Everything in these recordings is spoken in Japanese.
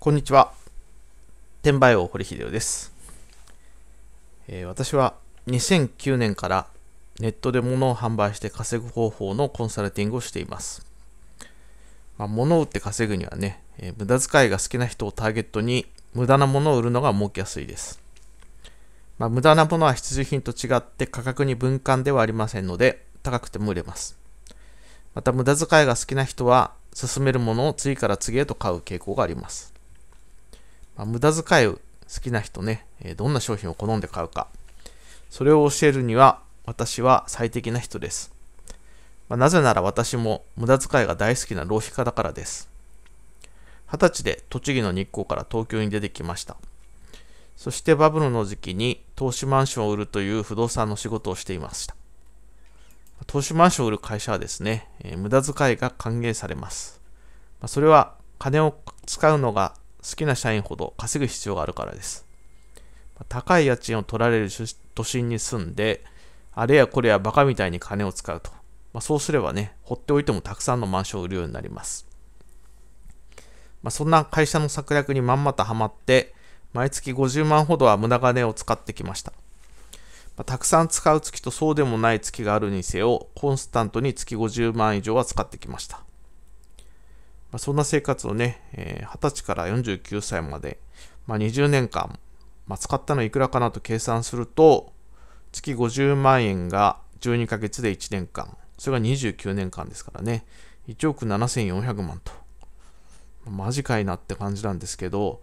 こんにちは。転売王堀秀夫です、えー、私は2009年からネットで物を販売して稼ぐ方法のコンサルティングをしています。まあ、物を売って稼ぐにはね、えー、無駄遣いが好きな人をターゲットに無駄なものを売るのが儲けやすいです。まあ、無駄なものは必需品と違って価格に分間ではありませんので高くても売れます。また無駄遣いが好きな人は勧めるものを次から次へと買う傾向があります。まあ、無駄遣い好きな人ね、えどんな商品を好んで買うか。それを教えるには、私は最適な人です。まあ、なぜなら私も無駄遣いが大好きな浪費家だからです。二十歳で栃木の日光から東京に出てきました。そしてバブルの時期に投資マンションを売るという不動産の仕事をしていました。投資マンションを売る会社はですね、えー、無駄遣いが歓迎されます。まあ、それは金を使うのが好きな社員ほど稼ぐ必要があるからです。高い家賃を取られる都心に住んで、あれやこれやバカみたいに金を使うと。まあ、そうすればね、放っておいてもたくさんのマンションを売るようになります。まあ、そんな会社の策略にまんまとハマって、毎月50万ほどは無駄金を使ってきました。まあ、たくさん使う月とそうでもない月があるにせよ、コンスタントに月50万以上は使ってきました。まあ、そんな生活をね、えー、20歳から49歳まで、まあ、20年間、まあ、使ったのいくらかなと計算すると、月50万円が12ヶ月で1年間、それが29年間ですからね、1億7400万と。マジかいなって感じなんですけど、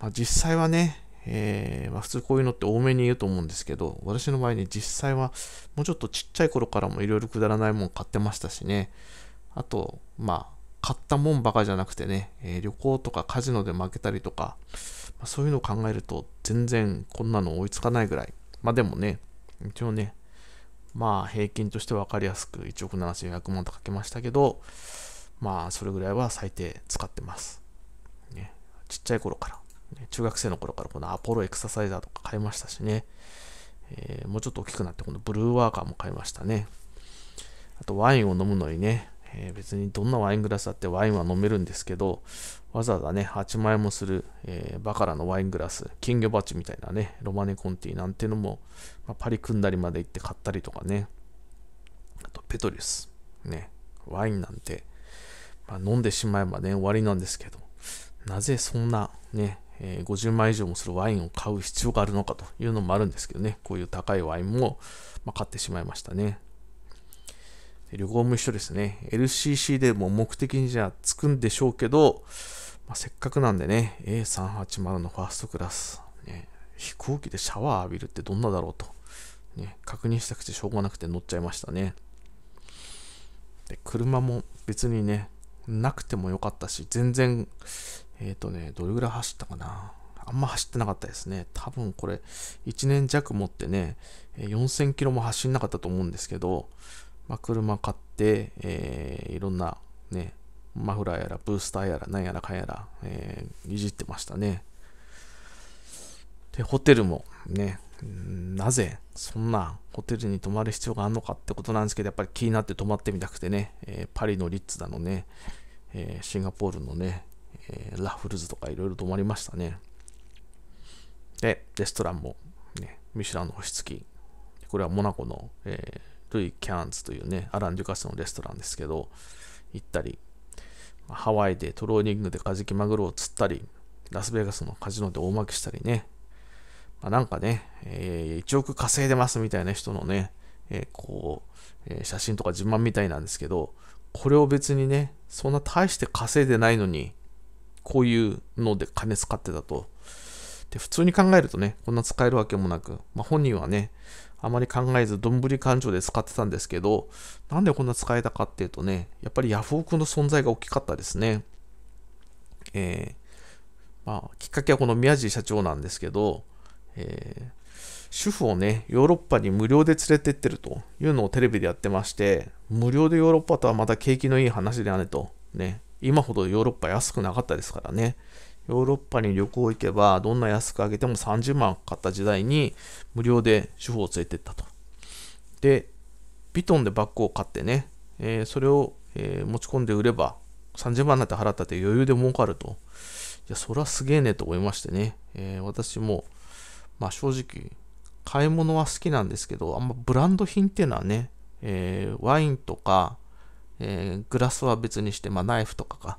まあ、実際はね、えー、まあ、普通こういうのって多めに言うと思うんですけど、私の場合ね、実際はもうちょっとちっちゃい頃からもいろいろくだらないもん買ってましたしね、あと、まあ、買ったもんばかじゃなくてね、えー、旅行とかカジノで負けたりとか、まあ、そういうのを考えると全然こんなの追いつかないぐらい。まあでもね、一応ね、まあ平均として分かりやすく1億7400万とかけましたけど、まあそれぐらいは最低使ってます。ね、ちっちゃい頃から、ね、中学生の頃からこのアポロエクササイザーとか買いましたしね、えー、もうちょっと大きくなってこのブルーワーカーも買いましたね。あとワインを飲むのにね、えー、別にどんなワイングラスだってワインは飲めるんですけど、わざわざね、8万円もする、えー、バカラのワイングラス、金魚鉢みたいなね、ロマネコンティなんてのも、まあ、パリ組んだりまで行って買ったりとかね、あとペトリウス、ね、ワインなんて、まあ、飲んでしまえばね、終わりなんですけど、なぜそんなね、えー、50万以上もするワインを買う必要があるのかというのもあるんですけどね、こういう高いワインも、まあ、買ってしまいましたね。旅行も一緒ですね。LCC でも目的にじゃあつくんでしょうけど、まあ、せっかくなんでね、A380 のファーストクラス、ね、飛行機でシャワー浴びるってどんなだろうと、ね、確認したくてしょうがなくて乗っちゃいましたね。で車も別にね、なくてもよかったし、全然、えっ、ー、とね、どれぐらい走ったかな。あんま走ってなかったですね。多分これ、1年弱持ってね、4000キロも走んなかったと思うんですけど、まあ、車買って、えー、いろんなね、マフラーやらブースターやらなんやらかんやら、えー、いじってましたね。で、ホテルもね、なぜそんなホテルに泊まる必要があるのかってことなんですけど、やっぱり気になって泊まってみたくてね、えー、パリのリッツだのね、えー、シンガポールのね、えー、ラフルズとかいろいろ泊まりましたね。で、レストランも、ね、ミシュランの星付き、これはモナコの、えールイ・キャンツというね、アラン・デュカスのレストランですけど、行ったり、ハワイでトローニングでカジキマグロを釣ったり、ラスベガスのカジノで大負けしたりね、まあ、なんかね、えー、1億稼いでますみたいな人のね、えー、こう、えー、写真とか自慢みたいなんですけど、これを別にね、そんな大して稼いでないのに、こういうので金使ってたとで、普通に考えるとね、こんな使えるわけもなく、まあ、本人はね、あまり考えず、どんぶり勘定で使ってたんですけど、なんでこんな使えたかっていうとね、やっぱりヤフオクの存在が大きかったですね。えー、まあ、きっかけはこの宮地社長なんですけど、えー、主婦をね、ヨーロッパに無料で連れてってるというのをテレビでやってまして、無料でヨーロッパとはまた景気のいい話であねと、ね、今ほどヨーロッパ安くなかったですからね、ヨーロッパに旅行行けば、どんな安くあげても30万買った時代に、無料で主婦を連れてったと。で、ビトンでバッグを買ってね、えー、それを、えー、持ち込んで売れば、30万なんて払ったって余裕で儲かると。いや、それはすげえねと思いましてね。えー、私も、まあ正直、買い物は好きなんですけど、あんまブランド品っていうのはね、えワインとか、えー、グラスは別にして、まあ、ナイフとかか、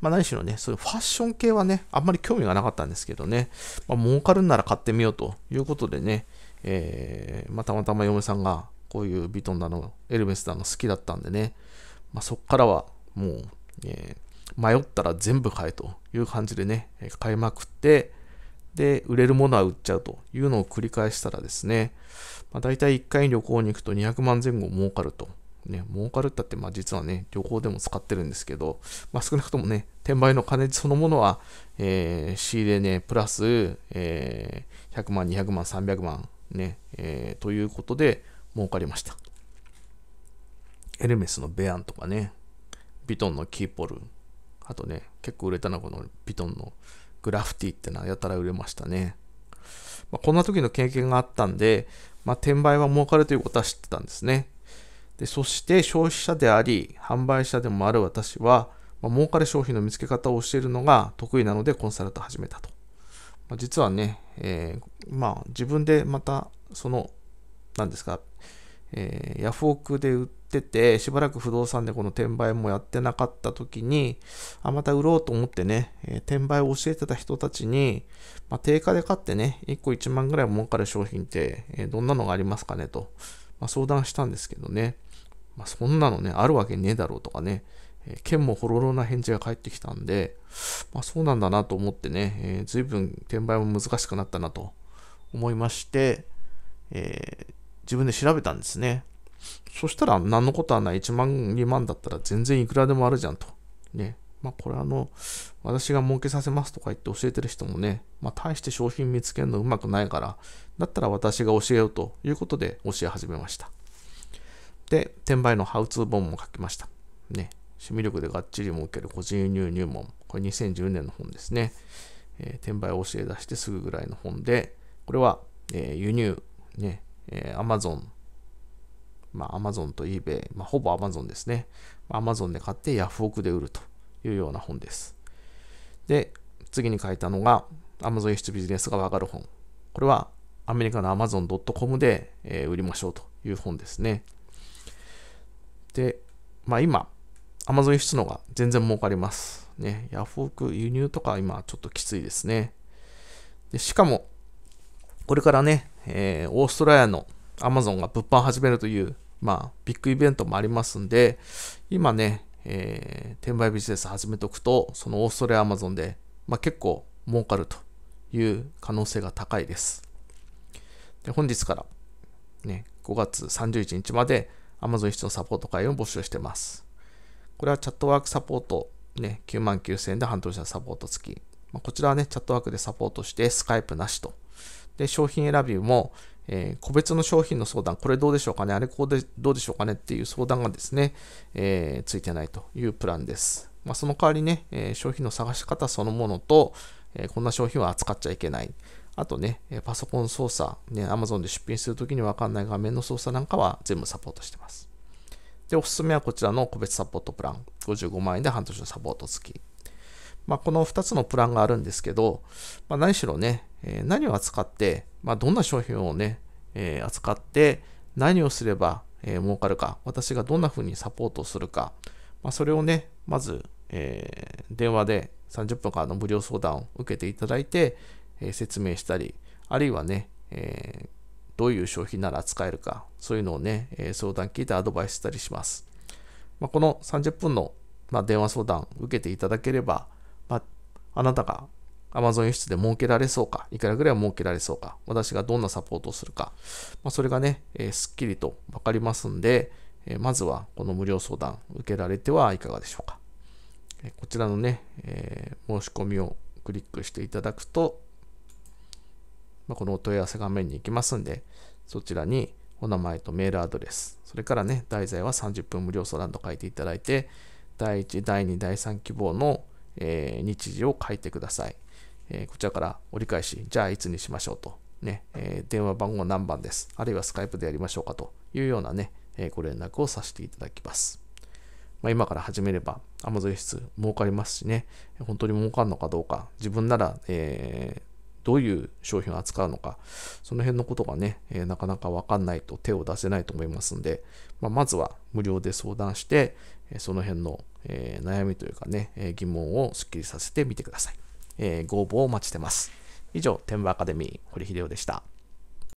まあ、何しろね、そういうファッション系はね、あんまり興味がなかったんですけどね、まあ、儲かるんなら買ってみようということでね、えー、まあ、たまたま嫁さんがこういうヴィトンだの、エルメスだの好きだったんでね、まあ、そこからはもう、えー、迷ったら全部買えという感じでね、買いまくって、で、売れるものは売っちゃうというのを繰り返したらですね、まあ、大体1回旅行に行くと200万前後儲かるとね、儲かるったって、まあ実はね、旅行でも使ってるんですけど、まあ少なくともね、転売の金そのものは、えー、仕入れね、プラス、えー、100万、200万、300万、ね、えー、ということで、儲かりました。エルメスのベアンとかね、ビトンのキーポル、あとね、結構売れたのはこのビトンのグラフティってのはやたら売れましたね。まあ、こんな時の経験があったんで、まあ、転売は儲かるということは知ってたんですね。でそして消費者であり販売者でもある私は、まあ、儲かる商品の見つけ方を教えるのが得意なのでコンサルト始めたと、まあ、実はね、えー、まあ自分でまたその何ですか、えー、ヤフオクで売っててしばらく不動産でこの転売もやってなかった時にあまた売ろうと思ってね、えー、転売を教えてた人たちに、まあ、定価で買ってね1個1万ぐらい儲かる商品って、えー、どんなのがありますかねと、まあ、相談したんですけどねまあ、そんなのね、あるわけねえだろうとかね、えー、剣もほろろな返事が返ってきたんで、まあ、そうなんだなと思ってね、えー、随分転売も難しくなったなと思いまして、えー、自分で調べたんですね。そしたら何のことはない、1万、2万だったら全然いくらでもあるじゃんと。ね。まあこれあの、私が儲けさせますとか言って教えてる人もね、まあ大して商品見つけるのうまくないから、だったら私が教えようということで教え始めました。で、転売のハウツー本も書きました。ね。趣味力でがっちり儲ける個人輸入入門。これ2010年の本ですね。えー、転売を教え出してすぐぐらいの本で、これは、えー、輸入、ね、えー、Amazon、まあ、Amazon と eBay、まあ、ほぼ Amazon ですね。Amazon で買ってヤフオクで売るというような本です。で、次に書いたのが Amazon 輸出ビジネスがわかる本。これはアメリカの Amazon.com で、えー、売りましょうという本ですね。で、まあ今、Amazon 輸出のが全然儲かります。ね、ヤフオク輸入とか今ちょっときついですね。でしかも、これからね、えー、オーストラリアの Amazon が物販始めるという、まあ、ビッグイベントもありますんで、今ね、えー、転売ビジネス始めておくと、そのオーストラリア Amazon で、まあ、結構儲かるという可能性が高いです。で本日から、ね、5月31日まで Amazon 室のサポート会を募集してます。これはチャットワークサポート、ね、9万9000円で半年のサポート付き。まあ、こちらはね、チャットワークでサポートして、スカイプなしと。で、商品選びも、えー、個別の商品の相談、これどうでしょうかね、あれこうでどうでしょうかねっていう相談がですね、えー、ついてないというプランです。まあ、その代わりね、えー、商品の探し方そのものと、えこんな商品は扱っちゃいけない。あとね、パソコン操作、ね、Amazon で出品するときにわかんない画面の操作なんかは全部サポートしてます。で、おすすめはこちらの個別サポートプラン。55万円で半年のサポート付き。まあ、この2つのプランがあるんですけど、まあ、何しろね、え何を扱って、まあ、どんな商品をね、え扱って、何をすれば、え儲かるか、私がどんな風にサポートするか、まそれをね、まず、え電話で30分間の無料相談を受けていただいて、え説明したり、あるいはね、えー、どういう商品なら使えるか、そういうのをね、え相談聞いてアドバイスしたりします。まあ、この30分の、まあ、電話相談受けていただければ、まあ、あなたが Amazon 輸出で儲けられそうか、いくらぐらい儲けられそうか、私がどんなサポートをするか、まあ、それがね、えー、すっきりと分かりますんで、えー、まずはこの無料相談受けられてはいかがでしょうか。えー、こちらのね、え申し込みをクリックしていただくと、まあ、このお問い合わせ画面に行きますんで、そちらにお名前とメールアドレス、それからね、題材は30分無料相談と書いていただいて、第1、第2、第3希望の、えー、日時を書いてください。えー、こちらから折り返し、じゃあいつにしましょうと、ねえー、電話番号何番です、あるいはスカイプでやりましょうかというようなね、えご連絡をさせていただきます。まあ、今から始めれば、アマゾン室儲かりますしね、本当に儲かるのかどうか、自分なら、えどういう商品を扱うのか、その辺のことがね、えー、なかなかわかんないと手を出せないと思いますんで、まあ、まずは無料で相談して、その辺の、えー、悩みというかね、え疑問をスッキリさせてみてください。えご応募をお待ちしてます。以上、天馬アカデミー、堀秀夫でした。